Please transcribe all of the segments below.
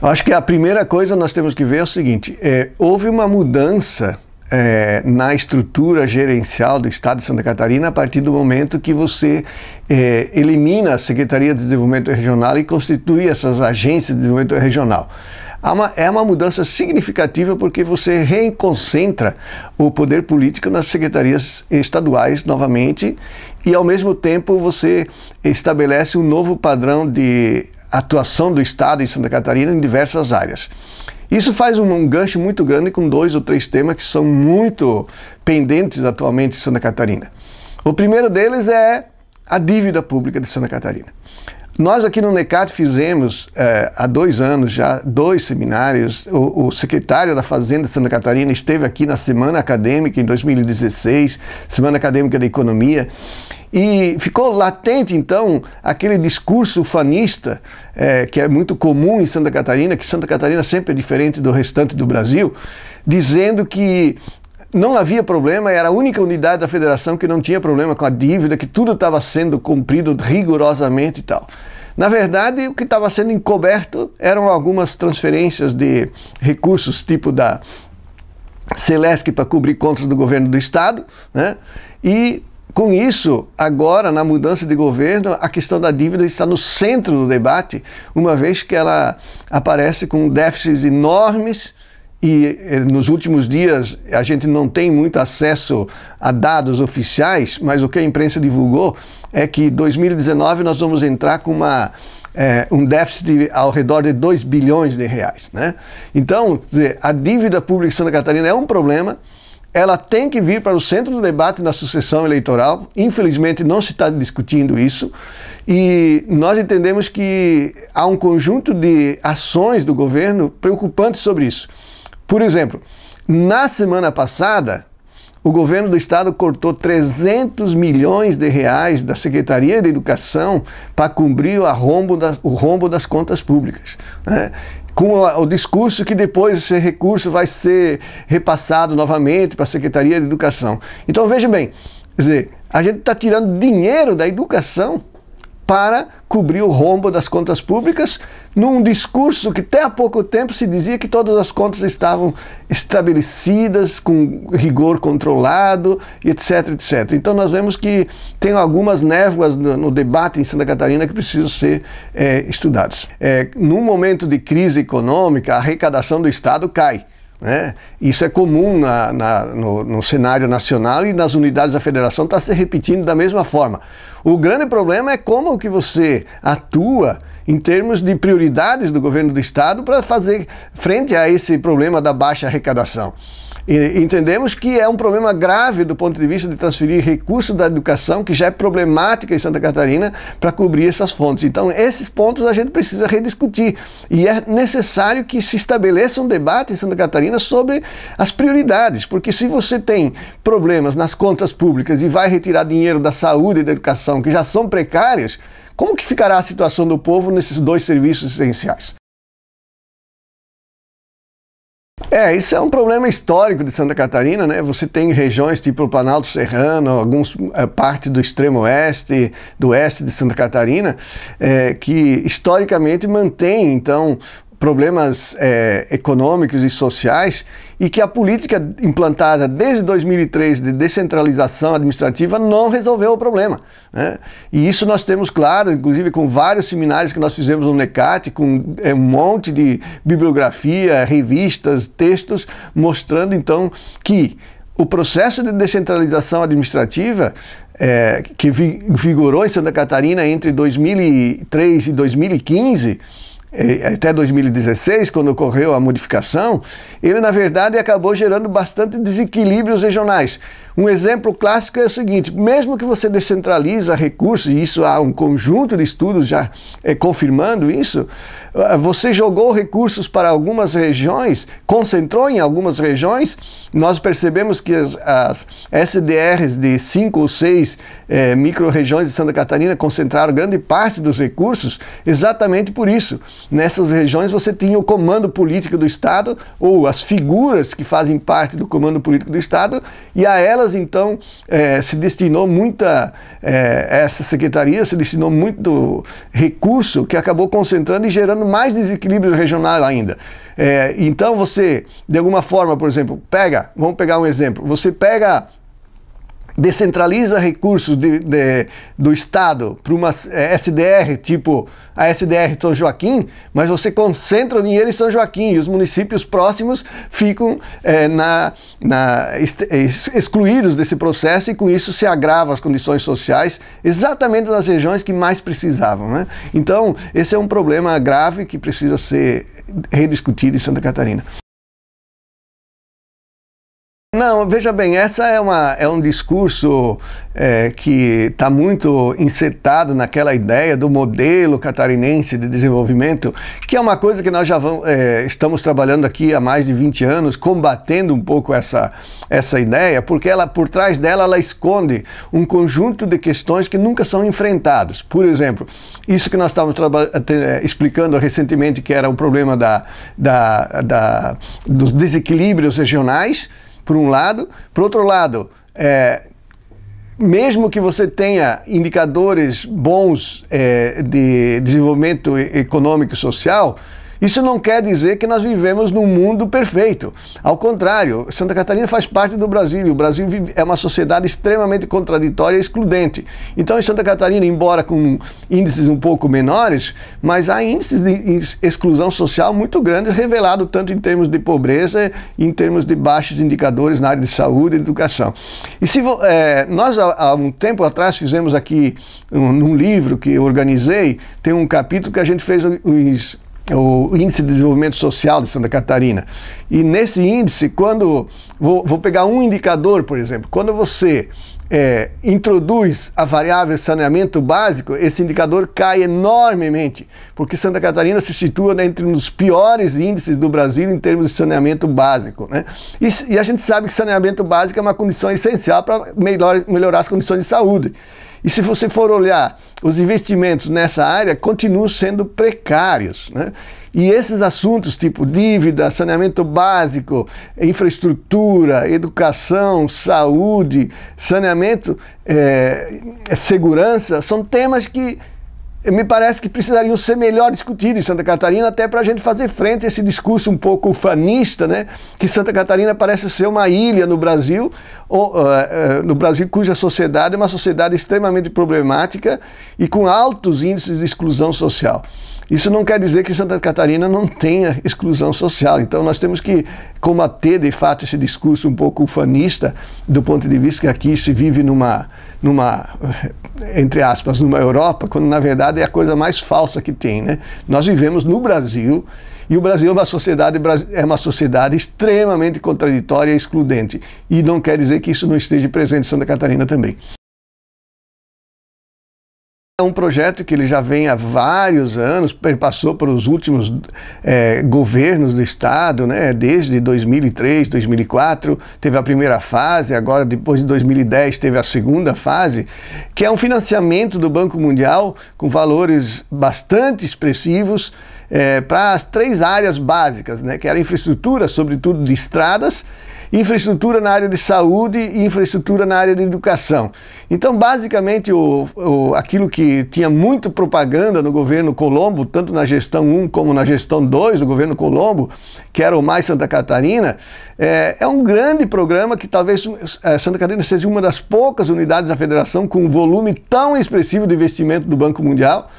Eu acho que a primeira coisa nós temos que ver é o seguinte: é, houve uma mudança é, na estrutura gerencial do Estado de Santa Catarina a partir do momento que você é, elimina a Secretaria de Desenvolvimento Regional e constitui essas agências de desenvolvimento regional. Uma, é uma mudança significativa porque você reconcentra o poder político nas secretarias estaduais novamente e, ao mesmo tempo, você estabelece um novo padrão de atuação do Estado em Santa Catarina em diversas áreas. Isso faz um, gancho muito grande com dois ou três temas que são muito pendentes atualmente em Santa Catarina. O primeiro deles é a dívida pública de Santa Catarina. Nós aqui no NECAT fizemos, eh, há dois anos já, dois seminários. O, o, secretário da Fazenda de Santa Catarina esteve aqui na Semana Acadêmica em 2016, Semana Acadêmica da Economia, e ficou latente, então, aquele discurso ufanista eh, que é muito comum em Santa Catarina, que Santa Catarina sempre é diferente do restante do Brasil, dizendo que não havia problema, era a única unidade da federação que não tinha problema com a dívida, que tudo estava sendo cumprido rigorosamente e tal. Na verdade, o que estava sendo encoberto eram algumas transferências de recursos, tipo da Celesc para cobrir contas do governo do estado, né? E com isso, agora na mudança de governo, a questão da dívida está no centro do debate, uma vez que ela aparece com déficits enormes e eh, nos últimos dias a gente não tem muito acesso a dados oficiais, mas o que a imprensa divulgou é que 2019 nós vamos entrar com uma é, um déficit ao redor de 2 bilhões de reais. Né? Então, a dívida pública de Santa Catarina é um problema, ela tem que vir para o centro do debate na sucessão eleitoral, infelizmente não se está discutindo isso, e nós entendemos que há um conjunto de ações do governo preocupantes sobre isso. Por exemplo, na semana passada, o governo do estado cortou 300 milhões de reais da Secretaria de Educação para cumprir o rombo das, o rombo das contas públicas. Né? Com o, o, discurso que depois esse recurso vai ser repassado novamente para a Secretaria de Educação. Então veja bem, quer dizer, a gente está tirando dinheiro da educação para cobrir o rombo das contas públicas, num discurso que até há pouco tempo se dizia que todas as contas estavam estabelecidas, com rigor controlado, etc, etc. Então nós vemos que tem algumas névoas no, debate em Santa Catarina que precisam ser é, eh, estudados. É, eh, num momento de crise econômica, a arrecadação do Estado cai. Né? Isso é comum na, na, no, no, cenário nacional e nas unidades da federação está se repetindo da mesma forma. O grande problema é como que você atua em termos de prioridades do governo do estado para fazer frente a esse problema da baixa arrecadação. E entendemos que é um problema grave do ponto de vista de transferir recursos da educação, que já é problemática em Santa Catarina, para cobrir essas fontes. Então, esses pontos a gente precisa rediscutir. E é necessário que se estabeleça um debate em Santa Catarina sobre as prioridades, porque se você tem problemas nas contas públicas e vai retirar dinheiro da saúde e da educação, que já são precárias, como que ficará a situação do povo nesses dois serviços essenciais? É, isso é um problema histórico de Santa Catarina, né? Você tem regiões tipo o Planalto Serrano, algumas é, eh, partes do extremo oeste, do oeste de Santa Catarina, é, que historicamente mantém, então, problemas é, econômicos e sociais e que a política implantada desde 2003 de descentralização administrativa não resolveu o problema. Né? E isso nós temos claro, inclusive com vários seminários que nós fizemos no NECAT, com é, um monte de bibliografia, revistas, textos, mostrando então que o processo de descentralização administrativa é, que vi vigorou em Santa Catarina entre 2003 e 2015 é, até 2016, quando ocorreu a modificação, ele na verdade acabou gerando bastante desequilíbrios regionais. Um exemplo clássico é o seguinte: mesmo que você descentraliza recursos, e isso há um conjunto de estudos já é, confirmando isso, ah, você jogou recursos para algumas regiões, concentrou em algumas regiões, nós percebemos que as, as SDRs de cinco ou seis é, micro-regiões de Santa Catarina concentraram grande parte dos recursos exatamente por isso nessas regiões você tinha o comando político do Estado, ou as figuras que fazem parte do comando político do Estado, e a elas então é, se destinou muita, é, essa secretaria se destinou muito recurso que acabou concentrando e gerando mais desequilíbrio regional ainda. É, então você, de alguma forma, por exemplo, pega, vamos pegar um exemplo, você pega descentraliza recursos de, de, do Estado para uma SDR, eh, tipo a SDR de São Joaquim, mas você concentra o dinheiro em São Joaquim e os municípios próximos ficam é, na, na, excluídos desse processo e com isso se agrava as condições sociais exatamente nas regiões que mais precisavam. Né? Então, esse é um problema grave que precisa ser rediscutido em Santa Catarina. Não, veja bem, essa é, uma, é um discurso é, que está muito insetado naquela ideia do modelo catarinense de desenvolvimento, que é uma coisa que nós já vamos, é, estamos trabalhando aqui há mais de 20 anos, combatendo um pouco essa, essa ideia, porque ela por trás dela ela esconde um conjunto de questões que nunca são enfrentadas. Por exemplo, isso que nós estávamos é, explicando recentemente, que era o problema da, da, da, dos desequilíbrios regionais por um lado. Por outro lado, é, mesmo que você tenha indicadores bons é, de desenvolvimento econômico e social, isso não quer dizer que nós vivemos num mundo perfeito. Ao contrário, Santa Catarina faz parte do Brasil e o Brasil é uma sociedade extremamente contraditória e excludente. Então, em Santa Catarina, embora com índices um pouco menores, mas há índices de exclusão social muito grandes, revelado tanto em termos de pobreza, em termos de baixos indicadores na área de saúde e educação. E se é, nós há um tempo atrás fizemos aqui num livro que eu organizei, tem um capítulo que a gente fez os o Índice de Desenvolvimento Social de Santa Catarina. E nesse índice, quando. Vou, vou pegar um indicador, por exemplo. Quando você é, introduz a variável saneamento básico, esse indicador cai enormemente, porque Santa Catarina se situa né, entre um dos piores índices do Brasil em termos de saneamento básico. Né? E, e a gente sabe que saneamento básico é uma condição essencial para melhor, melhorar as condições de saúde. E se você for olhar os investimentos nessa área, continuam sendo precários. Né? E esses assuntos, tipo dívida, saneamento básico, infraestrutura, educação, saúde, saneamento, é, segurança, são temas que me parece que precisariam ser melhor discutidos em Santa Catarina, até para a gente fazer frente a esse discurso um pouco fanista, né? que Santa Catarina parece ser uma ilha no Brasil, ou, uh, eh, uh, eh, no Brasil cuja sociedade é uma sociedade extremamente problemática e com altos índices de exclusão social. Isso não quer dizer que Santa Catarina não tenha exclusão social. Então, nós temos que combater, de fato, esse discurso um pouco ufanista, do ponto de vista que aqui se vive numa, numa eh, entre aspas, numa Europa, quando na verdade é a coisa mais falsa que tem. Né? Nós vivemos no Brasil. E o Brasil é uma sociedade, é uma sociedade extremamente contraditória e excludente. E não quer dizer que isso não esteja presente em Santa Catarina também. É um projeto que ele já vem há vários anos, ele passou pelos últimos é, governos do Estado, né, desde 2003, 2004, teve a primeira fase, agora depois de 2010 teve a segunda fase, que é um financiamento do Banco Mundial com valores bastante expressivos é, para as três áreas básicas, né, que era infraestrutura, sobretudo de estradas, infraestrutura na área de saúde e infraestrutura na área de educação. Então, basicamente, o, o, aquilo que tinha muito propaganda no governo Colombo, tanto na gestão 1 como na gestão 2 do governo Colombo, que era o Mais Santa Catarina, é, é um grande programa que talvez é, Santa Catarina seja uma das poucas unidades da federação com um volume tão expressivo de investimento do Banco Mundial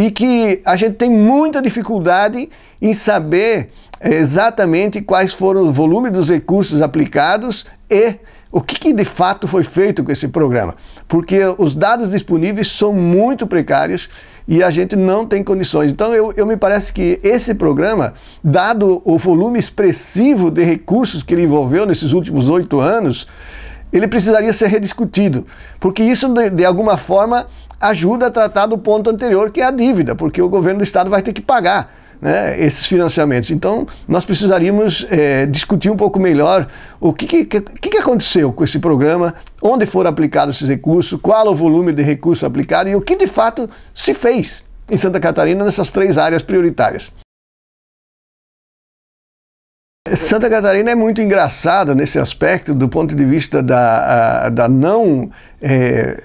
e que a gente tem muita dificuldade em saber exatamente quais foram o volume dos recursos aplicados e o que, que, de fato foi feito com esse programa, porque os dados disponíveis são muito precários e a gente não tem condições. Então, eu, eu me parece que esse programa, dado o volume expressivo de recursos que ele envolveu nesses últimos oito anos, ele precisaria ser rediscutido, porque isso, de, de, alguma forma, ajuda a tratar do ponto anterior, que é a dívida, porque o governo do Estado vai ter que pagar né, esses financiamentos. Então, nós precisaríamos é, discutir um pouco melhor o que, que, que, aconteceu com esse programa, onde foram aplicados esses recursos, qual o volume de recursos aplicado e o que, de fato, se fez em Santa Catarina nessas três áreas prioritárias. Santa Catarina é muito engraçada nesse aspecto, do ponto de vista da, da, não, é,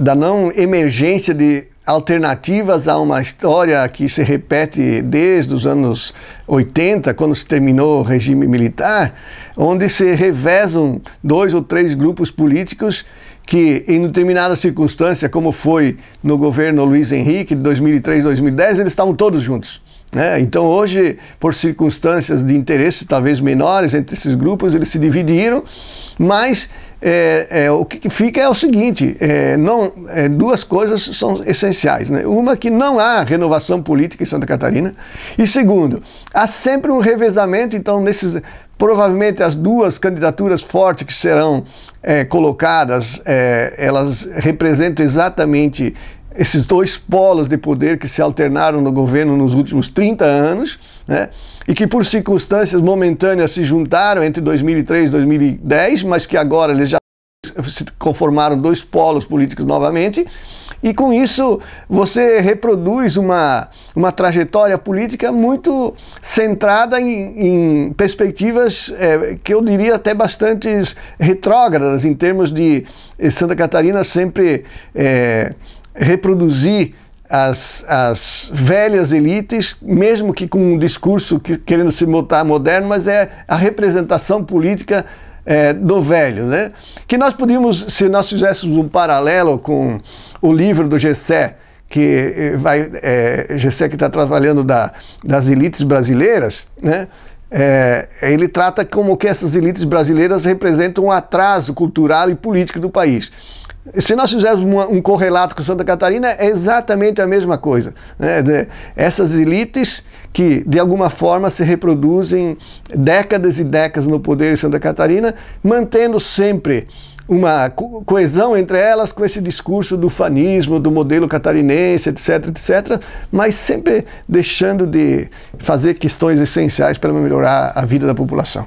da não emergência de alternativas a uma história que se repete desde os anos 80, quando se terminou o regime militar, onde se revezam dois ou três grupos políticos que, em determinada circunstância, como foi no governo Luiz Henrique de 2003, 2010, eles estavam todos juntos. Né? então hoje, por circunstâncias de interesse talvez menores entre esses grupos, eles se dividiram, mas é, é, o que fica é o seguinte: é, não, é, duas coisas são essenciais. Né? Uma, que não há renovação política em Santa Catarina, e segundo, há sempre um revezamento, então, nesses. Provavelmente as duas candidaturas fortes que serão é, colocadas, é, elas representam exatamente esses dois polos de poder que se alternaram no governo nos últimos 30 anos, né? e que por circunstâncias momentâneas se juntaram entre 2003 e 2010, mas que agora eles já se conformaram dois polos políticos novamente, e com isso você reproduz uma, uma trajetória política muito centrada em, em perspectivas é, que eu diria até bastante retrógradas, em termos de eh, Santa Catarina sempre é, reproduzir as, as, velhas elites, mesmo que com um discurso que, querendo se montar moderno, mas é a representação política é, do velho. Né? Que nós podíamos, se nós fizéssemos um paralelo com o livro do Gessé, que eh, vai é, Gessé que está trabalhando da, das elites brasileiras, né? É, ele trata como que essas elites brasileiras representam um atraso cultural e político do país. Se nós fizermos um correlato com Santa Catarina, é exatamente a mesma coisa. Né? Essas elites que, de alguma forma, se reproduzem décadas e décadas no poder em Santa Catarina, mantendo sempre uma co coesão entre elas com esse discurso do fanismo, do modelo catarinense, etc, etc, mas sempre deixando de fazer questões essenciais para melhorar a vida da população.